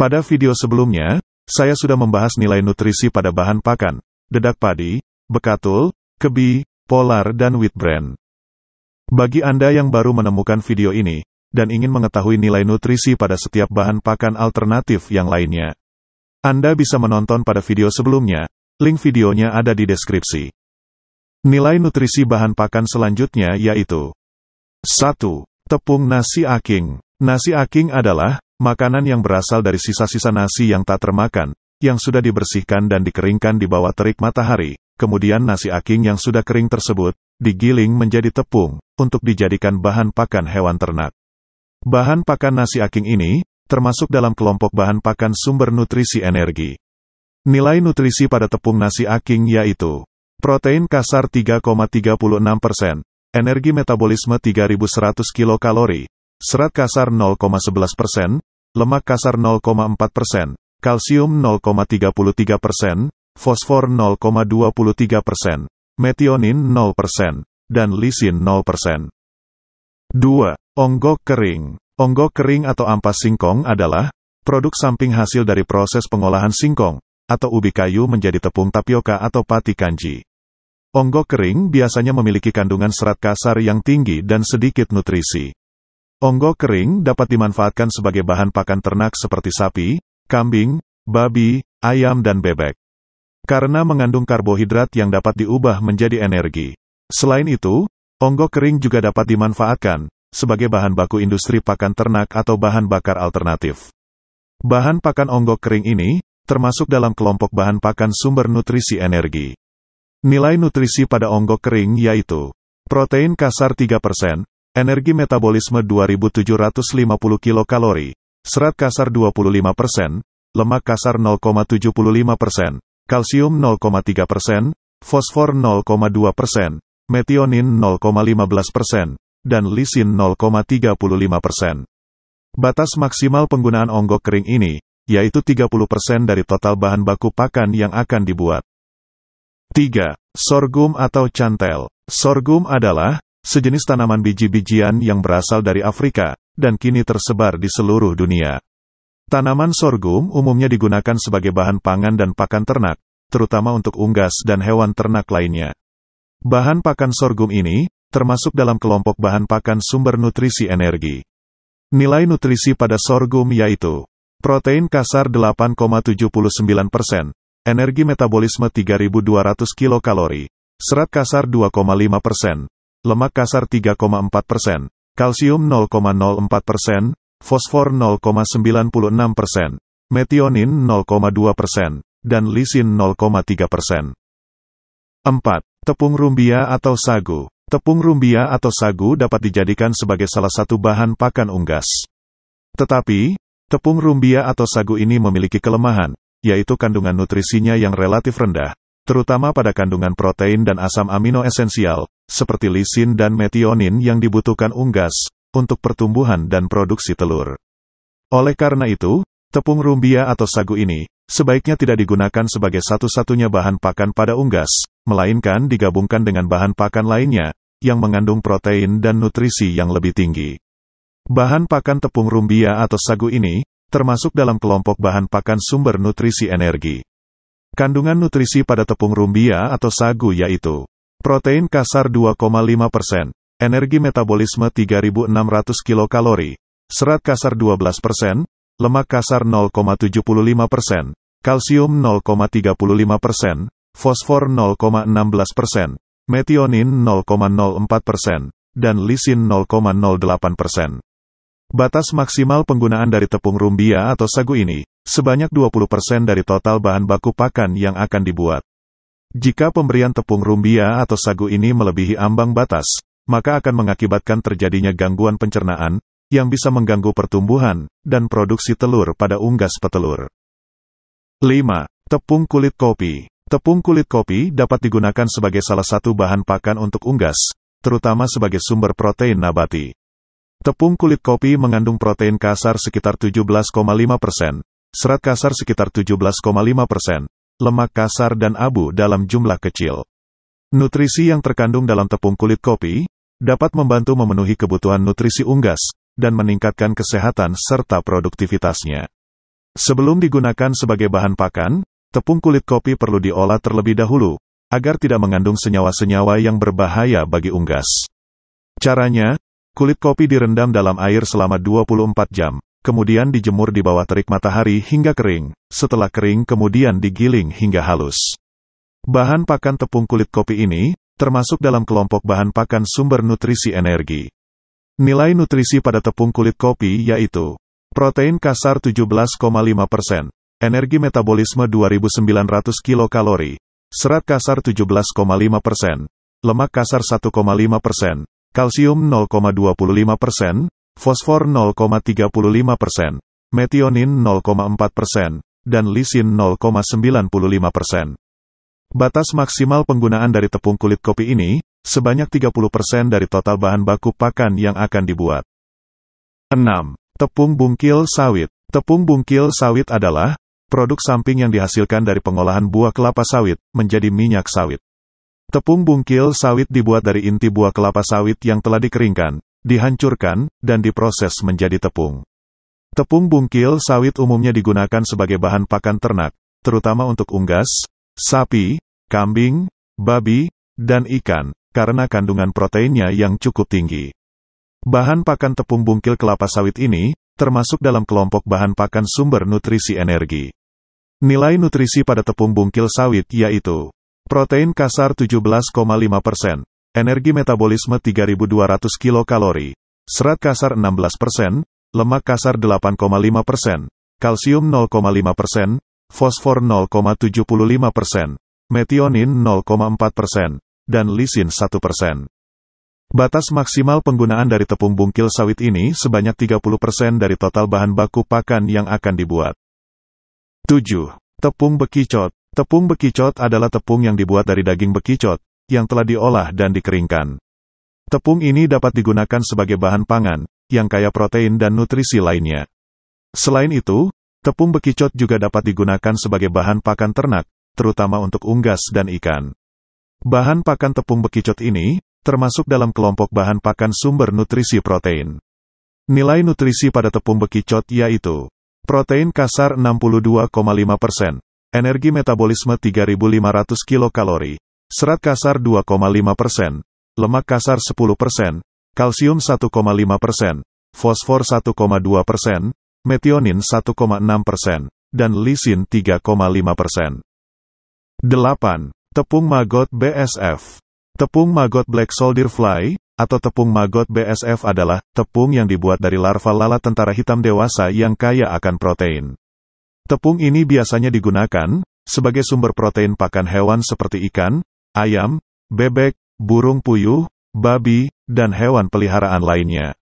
Pada video sebelumnya, saya sudah membahas nilai nutrisi pada bahan pakan, dedak padi, bekatul, kebi, polar dan wheat bran. Bagi Anda yang baru menemukan video ini, dan ingin mengetahui nilai nutrisi pada setiap bahan pakan alternatif yang lainnya, Anda bisa menonton pada video sebelumnya, link videonya ada di deskripsi. Nilai nutrisi bahan pakan selanjutnya yaitu 1. Tepung nasi aking Nasi aking adalah makanan yang berasal dari sisa-sisa nasi yang tak termakan, yang sudah dibersihkan dan dikeringkan di bawah terik matahari. Kemudian nasi aking yang sudah kering tersebut digiling menjadi tepung untuk dijadikan bahan pakan hewan ternak. Bahan pakan nasi aking ini termasuk dalam kelompok bahan pakan sumber nutrisi energi. Nilai nutrisi pada tepung nasi aking yaitu protein kasar 3,36%, energi metabolisme 3100 kilokalori, Serat kasar 0,11%, lemak kasar 0,4%, kalsium 0,33%, fosfor 0,23%, metionin 0%, dan lisin 0%. 2. Onggok kering. Onggok kering atau ampas singkong adalah produk samping hasil dari proses pengolahan singkong atau ubi kayu menjadi tepung tapioka atau pati kanji. Onggok kering biasanya memiliki kandungan serat kasar yang tinggi dan sedikit nutrisi. Onggo kering dapat dimanfaatkan sebagai bahan pakan ternak seperti sapi, kambing, babi, ayam dan bebek. Karena mengandung karbohidrat yang dapat diubah menjadi energi. Selain itu, onggo kering juga dapat dimanfaatkan sebagai bahan baku industri pakan ternak atau bahan bakar alternatif. Bahan pakan onggo kering ini termasuk dalam kelompok bahan pakan sumber nutrisi energi. Nilai nutrisi pada onggo kering yaitu protein kasar 3%, Energi metabolisme 2750 kilokalori, serat kasar 25 lemak kasar 0,75 kalsium 0,3 fosfor 0,2 metionin 0,15 dan lisin 0,35 Batas maksimal penggunaan onggok kering ini, yaitu 30 dari total bahan baku pakan yang akan dibuat. 3. Sorghum atau cantel. Sorghum adalah sejenis tanaman biji-bijian yang berasal dari Afrika, dan kini tersebar di seluruh dunia. Tanaman sorghum umumnya digunakan sebagai bahan pangan dan pakan ternak, terutama untuk unggas dan hewan ternak lainnya. Bahan pakan sorghum ini, termasuk dalam kelompok bahan pakan sumber nutrisi energi. Nilai nutrisi pada sorghum yaitu protein kasar 8,79%, persen, energi metabolisme 3200 kilokalori, serat kasar 2,5%, persen lemak kasar 3,4 persen, kalsium 0,04 persen, fosfor 0,96 persen, metionin 0,2 persen, dan lisin 0,3 persen. 4. Tepung rumbia atau sagu. Tepung rumbia atau sagu dapat dijadikan sebagai salah satu bahan pakan unggas. Tetapi, tepung rumbia atau sagu ini memiliki kelemahan, yaitu kandungan nutrisinya yang relatif rendah, terutama pada kandungan protein dan asam amino esensial, seperti lisin dan metionin yang dibutuhkan unggas, untuk pertumbuhan dan produksi telur. Oleh karena itu, tepung rumbia atau sagu ini, sebaiknya tidak digunakan sebagai satu-satunya bahan pakan pada unggas, melainkan digabungkan dengan bahan pakan lainnya, yang mengandung protein dan nutrisi yang lebih tinggi. Bahan pakan tepung rumbia atau sagu ini, termasuk dalam kelompok bahan pakan sumber nutrisi energi. Kandungan nutrisi pada tepung rumbia atau sagu yaitu Protein kasar 2,5%, energi metabolisme 3600 kilokalori, serat kasar 12%, lemak kasar 0,75%, kalsium 0,35%, fosfor 0,16%, metionin 0,04%, dan lisin 0,08%. Batas maksimal penggunaan dari tepung rumbia atau sagu ini, sebanyak 20% dari total bahan baku pakan yang akan dibuat. Jika pemberian tepung rumbia atau sagu ini melebihi ambang batas, maka akan mengakibatkan terjadinya gangguan pencernaan, yang bisa mengganggu pertumbuhan, dan produksi telur pada unggas petelur. 5. Tepung kulit kopi Tepung kulit kopi dapat digunakan sebagai salah satu bahan pakan untuk unggas, terutama sebagai sumber protein nabati. Tepung kulit kopi mengandung protein kasar sekitar 17,5%, persen, serat kasar sekitar 17,5%, persen lemak kasar dan abu dalam jumlah kecil. Nutrisi yang terkandung dalam tepung kulit kopi dapat membantu memenuhi kebutuhan nutrisi unggas dan meningkatkan kesehatan serta produktivitasnya. Sebelum digunakan sebagai bahan pakan, tepung kulit kopi perlu diolah terlebih dahulu agar tidak mengandung senyawa-senyawa yang berbahaya bagi unggas. Caranya, kulit kopi direndam dalam air selama 24 jam kemudian dijemur di bawah terik matahari hingga kering, setelah kering kemudian digiling hingga halus. Bahan pakan tepung kulit kopi ini, termasuk dalam kelompok bahan pakan sumber nutrisi energi. Nilai nutrisi pada tepung kulit kopi yaitu Protein kasar 17,5%, energi metabolisme 2900 kilokalori, serat kasar 17,5%, lemak kasar 1,5%, kalsium 0,25%, fosfor 0,35 persen, metionin 0,4 persen, dan lisin 0,95 persen. Batas maksimal penggunaan dari tepung kulit kopi ini, sebanyak 30% dari total bahan baku pakan yang akan dibuat. 6. Tepung bungkil sawit. Tepung bungkil sawit adalah produk samping yang dihasilkan dari pengolahan buah kelapa sawit menjadi minyak sawit. Tepung bungkil sawit dibuat dari inti buah kelapa sawit yang telah dikeringkan, dihancurkan, dan diproses menjadi tepung. Tepung bungkil sawit umumnya digunakan sebagai bahan pakan ternak, terutama untuk unggas, sapi, kambing, babi, dan ikan, karena kandungan proteinnya yang cukup tinggi. Bahan pakan tepung bungkil kelapa sawit ini, termasuk dalam kelompok bahan pakan sumber nutrisi energi. Nilai nutrisi pada tepung bungkil sawit yaitu protein kasar 17,5%, energi metabolisme 3200 kilokalori, serat kasar 16%, lemak kasar 8,5%, kalsium 0,5%, fosfor 0,75%, metionin 0,4%, dan lisin 1%. Batas maksimal penggunaan dari tepung bungkil sawit ini sebanyak 30% dari total bahan baku pakan yang akan dibuat. 7. Tepung bekicot. Tepung bekicot adalah tepung yang dibuat dari daging bekicot, yang telah diolah dan dikeringkan. Tepung ini dapat digunakan sebagai bahan pangan, yang kaya protein dan nutrisi lainnya. Selain itu, tepung bekicot juga dapat digunakan sebagai bahan pakan ternak, terutama untuk unggas dan ikan. Bahan pakan tepung bekicot ini, termasuk dalam kelompok bahan pakan sumber nutrisi protein. Nilai nutrisi pada tepung bekicot yaitu Protein kasar 62,5%, energi metabolisme 3500 kilokalori, Serat kasar 2,5%, persen, lemak kasar 10%, persen, kalsium 1,5%, persen, fosfor 1,2%, persen, metionin 1,6%, persen, dan lisin 3,5%. persen. 8. Tepung magot BSF Tepung magot Black Soldier Fly, atau tepung magot BSF adalah tepung yang dibuat dari larva lalat tentara hitam dewasa yang kaya akan protein. Tepung ini biasanya digunakan sebagai sumber protein pakan hewan seperti ikan, ayam, bebek, burung puyuh, babi, dan hewan peliharaan lainnya.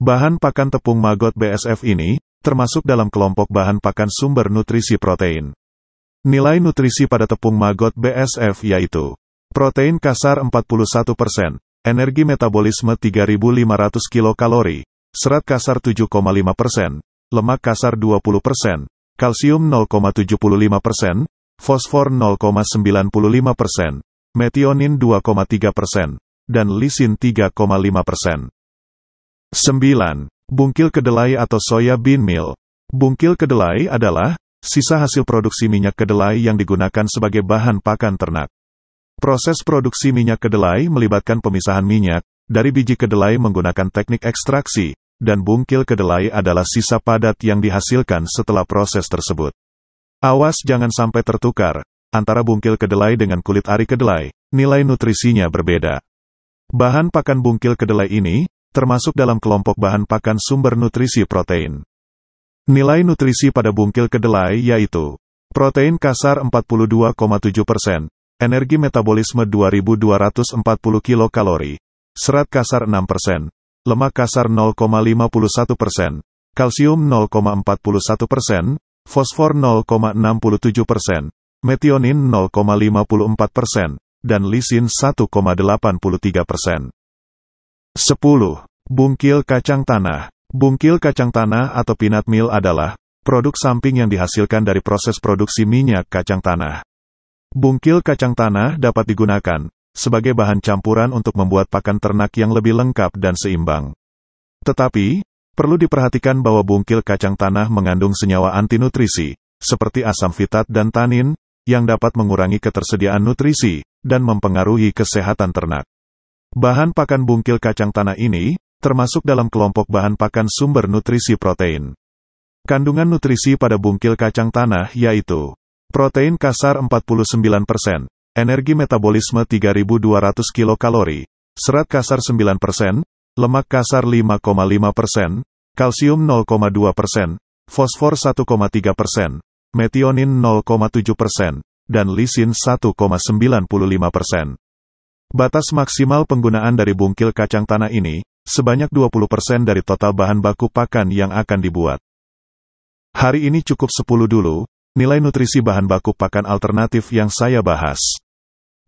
Bahan pakan tepung maggot BSF ini, termasuk dalam kelompok bahan pakan sumber nutrisi protein. Nilai nutrisi pada tepung maggot BSF yaitu protein kasar 41%, energi metabolisme 3500 kilokalori, serat kasar 7,5%, lemak kasar 20%, kalsium 0,75%, fosfor 0,95%, metionin 2,3 persen, dan lisin 3,5 persen. 9. Bungkil kedelai atau soya bean meal. Bungkil kedelai adalah sisa hasil produksi minyak kedelai yang digunakan sebagai bahan pakan ternak. Proses produksi minyak kedelai melibatkan pemisahan minyak dari biji kedelai menggunakan teknik ekstraksi, dan bungkil kedelai adalah sisa padat yang dihasilkan setelah proses tersebut. Awas jangan sampai tertukar, antara bungkil kedelai dengan kulit ari kedelai, nilai nutrisinya berbeda. Bahan pakan bungkil kedelai ini, termasuk dalam kelompok bahan pakan sumber nutrisi protein. Nilai nutrisi pada bungkil kedelai yaitu protein kasar 42,7%, energi metabolisme 2240 kilokalori, serat kasar 6%, lemak kasar 0,51%, kalsium 0,41%, fosfor 0,67%, metionin 0,54 persen, dan lisin 1,83 persen. 10. Bungkil kacang tanah Bungkil kacang tanah atau peanut meal adalah produk samping yang dihasilkan dari proses produksi minyak kacang tanah. Bungkil kacang tanah dapat digunakan sebagai bahan campuran untuk membuat pakan ternak yang lebih lengkap dan seimbang. Tetapi, perlu diperhatikan bahwa bungkil kacang tanah mengandung senyawa antinutrisi, seperti asam fitat dan tanin, yang dapat mengurangi ketersediaan nutrisi dan mempengaruhi kesehatan ternak. Bahan pakan bungkil kacang tanah ini termasuk dalam kelompok bahan pakan sumber nutrisi protein. Kandungan nutrisi pada bungkil kacang tanah yaitu protein kasar 49%, energi metabolisme 3200 kilokalori, serat kasar 9%, lemak kasar 5,5%, kalsium 0,2%, fosfor 1,3%, metionin 0,7 persen, dan lisin 1,95 persen. Batas maksimal penggunaan dari bungkil kacang tanah ini, sebanyak 20 persen dari total bahan baku pakan yang akan dibuat. Hari ini cukup 10 dulu, nilai nutrisi bahan baku pakan alternatif yang saya bahas.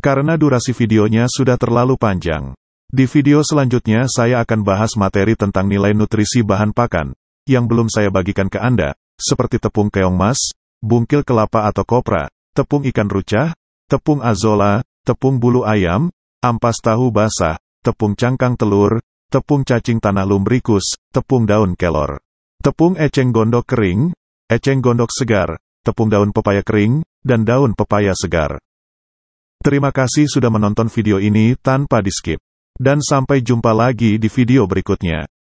Karena durasi videonya sudah terlalu panjang. Di video selanjutnya saya akan bahas materi tentang nilai nutrisi bahan pakan, yang belum saya bagikan ke Anda, seperti tepung keong mas, bungkil kelapa atau kopra, tepung ikan rucah, tepung azola, tepung bulu ayam, ampas tahu basah, tepung cangkang telur, tepung cacing tanah lumbricus, tepung daun kelor. Tepung eceng gondok kering, eceng gondok segar, tepung daun pepaya kering, dan daun pepaya segar. Terima kasih sudah menonton video ini tanpa di-skip. Dan sampai jumpa lagi di video berikutnya.